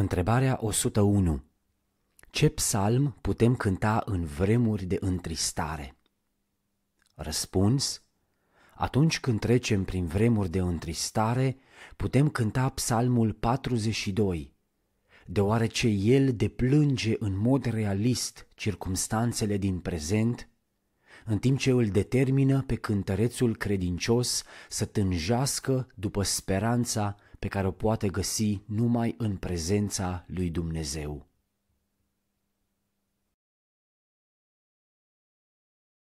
Întrebarea 101. Ce psalm putem cânta în vremuri de întristare? Răspuns. Atunci când trecem prin vremuri de întristare, putem cânta psalmul 42, deoarece el deplânge în mod realist circumstanțele din prezent, în timp ce îl determină pe cântărețul credincios să tânjească după speranța pe care o poate găsi numai în prezența lui Dumnezeu.